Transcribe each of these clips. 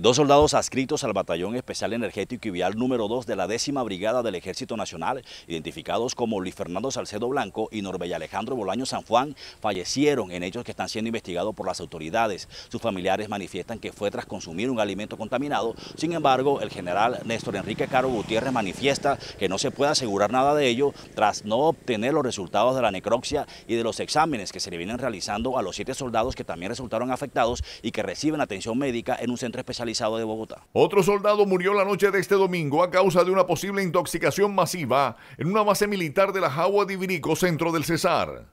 dos soldados adscritos al Batallón Especial Energético y Vial número 2 de la décima brigada del Ejército Nacional, identificados como Luis Fernando Salcedo Blanco y Norbella Alejandro Bolaño San Juan, fallecieron en hechos que están siendo investigados por las autoridades. Sus familiares manifiestan que fue tras consumir un alimento contaminado. Sin embargo, el general Néstor Enrique Caro Gutiérrez manifiesta que no se puede asegurar nada de ello tras no obtener los resultados de la necropsia y de los exámenes que se le vienen realizando a los siete soldados que también resultaron afectados y que reciben atención médica en un centro especial otro soldado murió la noche de este domingo a causa de una posible intoxicación masiva en una base militar de la Jagua de Ibirico, centro del Cesar.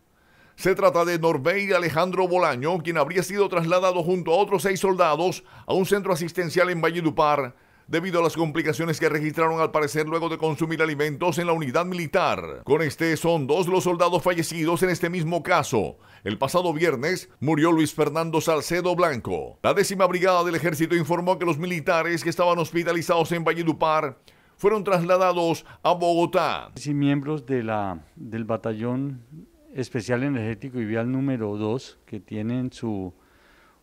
Se trata de Norbey Alejandro Bolaño, quien habría sido trasladado junto a otros seis soldados a un centro asistencial en Valledupar debido a las complicaciones que registraron al parecer luego de consumir alimentos en la unidad militar. Con este son dos los soldados fallecidos en este mismo caso. El pasado viernes murió Luis Fernando Salcedo Blanco. La décima brigada del ejército informó que los militares que estaban hospitalizados en Valledupar fueron trasladados a Bogotá. Y miembros del batallón especial energético y vial número 2 que tienen su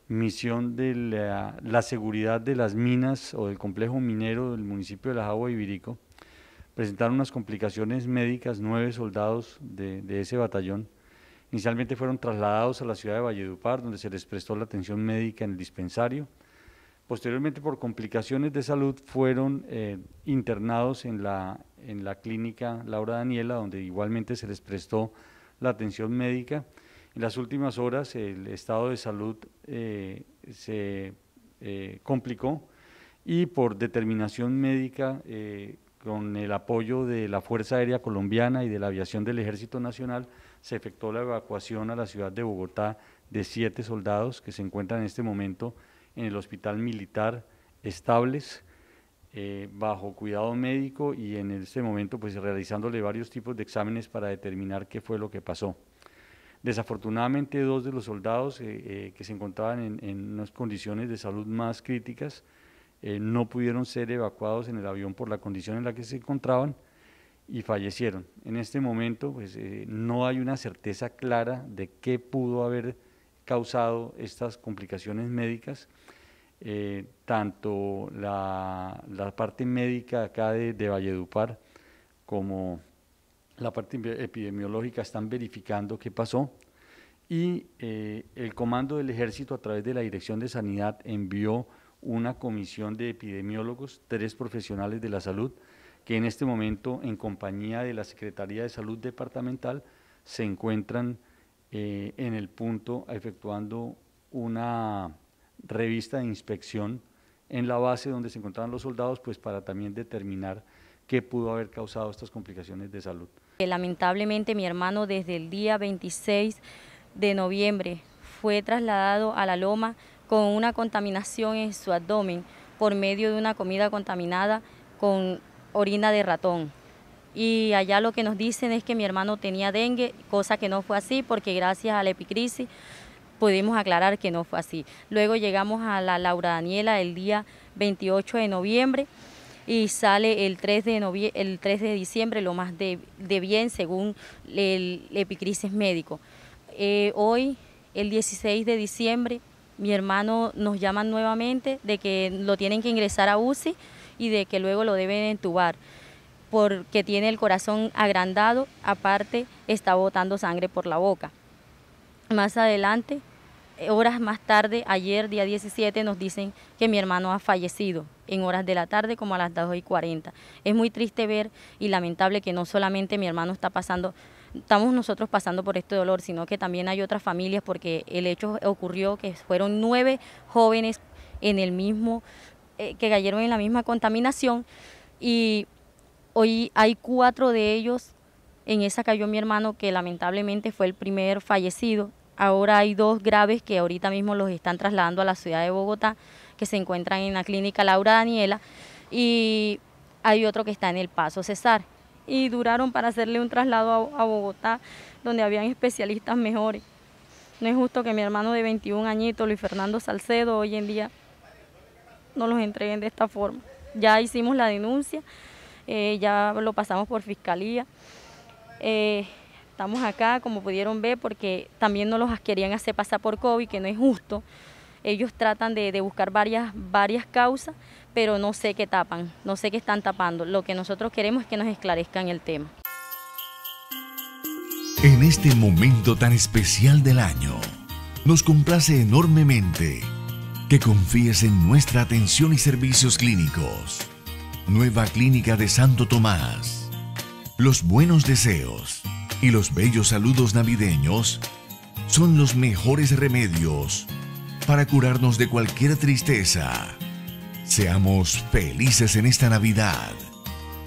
misión de la, seguridad de las minas o del complejo minero del municipio de La Jagua y Virico, presentaron unas complicaciones médicas nueve soldados de, ese batallón. Inicialmente fueron trasladados a la ciudad de Valledupar, donde se les prestó la atención médica en el dispensario. Posteriormente, por complicaciones de salud, fueron eh, internados en la, en la clínica Laura Daniela, donde igualmente se les prestó la atención médica en las últimas horas el estado de salud eh, se eh, complicó y por determinación médica, eh, con el apoyo de la Fuerza Aérea Colombiana y de la aviación del Ejército Nacional, se efectuó la evacuación a la ciudad de Bogotá de siete soldados que se encuentran en este momento en el hospital militar estables bajo cuidado médico y en este momento pues realizándole varios tipos de exámenes para determinar qué fue lo que pasó. Desafortunadamente, dos de los soldados eh, eh, que se encontraban en, unas condiciones de salud más críticas eh, no pudieron ser evacuados en el avión por la condición en la que se encontraban y fallecieron. En este momento, pues, no hay una certeza clara de qué pudo haber causado estas complicaciones médicas. tanto la, parte médica acá de, de Valledupar como la parte epidemiológica están verificando qué pasó y eh, el comando del ejército a través de la Dirección de Sanidad envió una comisión de epidemiólogos, tres profesionales de la salud, que en este momento en compañía de la Secretaría de Salud Departamental se encuentran eh, en el punto efectuando una revista de inspección en la base donde se encontraban los soldados, pues para también determinar que pudo haber causado estas complicaciones de salud. Eh, lamentablemente mi hermano desde el día 26 de noviembre fue trasladado a la loma con una contaminación en su abdomen por medio de una comida contaminada con orina de ratón. Y allá lo que nos dicen es que mi hermano tenía dengue, cosa que no fue así porque gracias a la epicrisis pudimos aclarar que no fue así. Luego llegamos a la Laura Daniela el día 28 de noviembre y sale el 3 de, el de diciembre lo más de, bien según el, epicrisis médico. Eh, hoy, el 16 de diciembre, mi hermano nos llama nuevamente de que lo tienen que ingresar a UCI y de que luego lo deben entubar porque tiene el corazón agrandado, aparte está botando sangre por la boca. Más adelante horas más tarde, ayer día 17, nos dicen que mi hermano ha fallecido en horas de la tarde como a las 2 y 40. Es muy triste ver y lamentable que no solamente mi hermano está pasando, estamos nosotros pasando por este dolor, sino que también hay otras familias porque el hecho ocurrió que fueron nueve jóvenes en el mismo, eh, que cayeron en la misma contaminación y hoy hay cuatro de ellos en esa cayó mi hermano que lamentablemente fue el primer fallecido Ahora hay dos graves que ahorita mismo los están trasladando a la ciudad de Bogotá, que se encuentran en la clínica Laura Daniela, y hay otro que está en el Paso Cesar. Y duraron para hacerle un traslado a, Bogotá, donde habían especialistas mejores. No es justo que mi hermano de 21 añitos, Luis Fernando Salcedo, hoy en día no los entreguen de esta forma. Ya hicimos la denuncia, eh, ya lo pasamos por fiscalía. Eh, Estamos acá, como pudieron ver, porque también no los querían hacer pasar por COVID, que no es justo. Ellos tratan de, buscar varias, varias causas, pero no sé qué tapan, no sé qué están tapando. Lo que nosotros queremos es que nos esclarezcan el tema. En este momento tan especial del año, nos complace enormemente que confíes en nuestra atención y servicios clínicos. Nueva Clínica de Santo Tomás. Los buenos deseos y los bellos saludos navideños son los mejores remedios para curarnos de cualquier tristeza. Seamos felices en esta Navidad.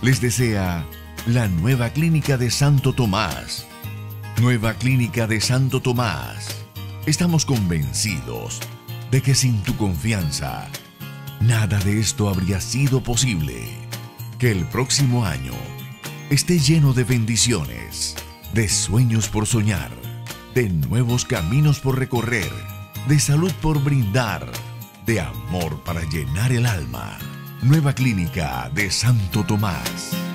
Les desea la nueva clínica de Santo Tomás. Nueva clínica de Santo Tomás. Estamos convencidos de que sin tu confianza, nada de esto habría sido posible. Que el próximo año esté lleno de bendiciones de sueños por soñar, de nuevos caminos por recorrer, de salud por brindar, de amor para llenar el alma. Nueva Clínica de Santo Tomás.